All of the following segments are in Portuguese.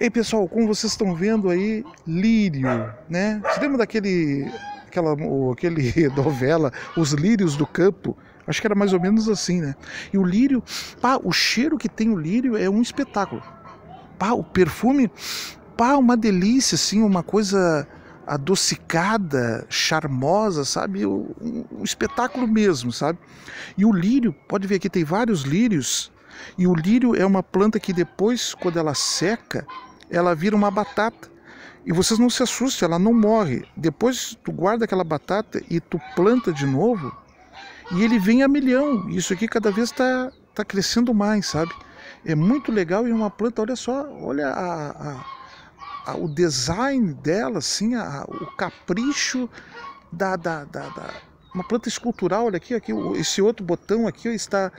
Ei pessoal, como vocês estão vendo aí, lírio, né? Você lembra daquele aquela, aquele novela, Os Lírios do Campo? Acho que era mais ou menos assim, né? E o lírio, pá, o cheiro que tem o lírio é um espetáculo. Pá, o perfume, pá, uma delícia, assim, uma coisa adocicada, charmosa, sabe? Um, um espetáculo mesmo, sabe? E o lírio, pode ver aqui, tem vários lírios. E o lírio é uma planta que depois, quando ela seca, ela vira uma batata. E vocês não se assustem, ela não morre. Depois tu guarda aquela batata e tu planta de novo, e ele vem a milhão. Isso aqui cada vez está tá crescendo mais, sabe? É muito legal e uma planta, olha só, olha a, a, a, o design dela, assim, o capricho da, da, da, da, Uma planta escultural, olha aqui, aqui esse outro botão aqui está.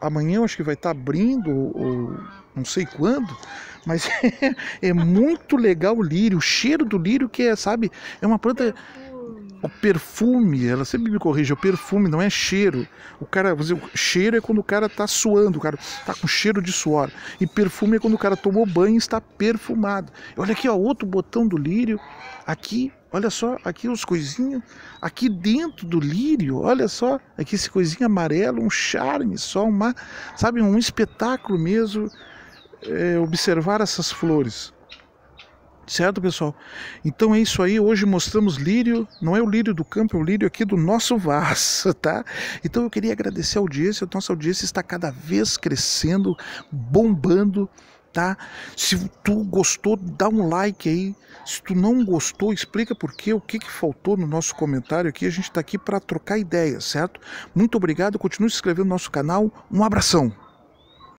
Amanhã acho que vai estar tá abrindo, ou não sei quando mas é, é muito legal o lírio, o cheiro do lírio que é, sabe? É uma planta o perfume, ela sempre me corrige, o perfume não é cheiro. O cara, você, cheiro é quando o cara tá suando, o cara tá com cheiro de suor. E perfume é quando o cara tomou banho e está perfumado. Olha aqui, ó, outro botão do lírio. Aqui, olha só, aqui os coisinhos. Aqui dentro do lírio, olha só, aqui esse coisinho amarelo, um charme, só uma, sabe, um espetáculo mesmo é, observar essas flores. Certo, pessoal? Então é isso aí. Hoje mostramos lírio, não é o lírio do campo, é o lírio aqui do nosso vaso, tá? Então eu queria agradecer a audiência. A nossa audiência está cada vez crescendo, bombando, tá? Se tu gostou, dá um like aí. Se tu não gostou, explica por quê, o que, que faltou no nosso comentário aqui. A gente está aqui para trocar ideias, certo? Muito obrigado. Continue se inscrevendo no nosso canal. Um abração.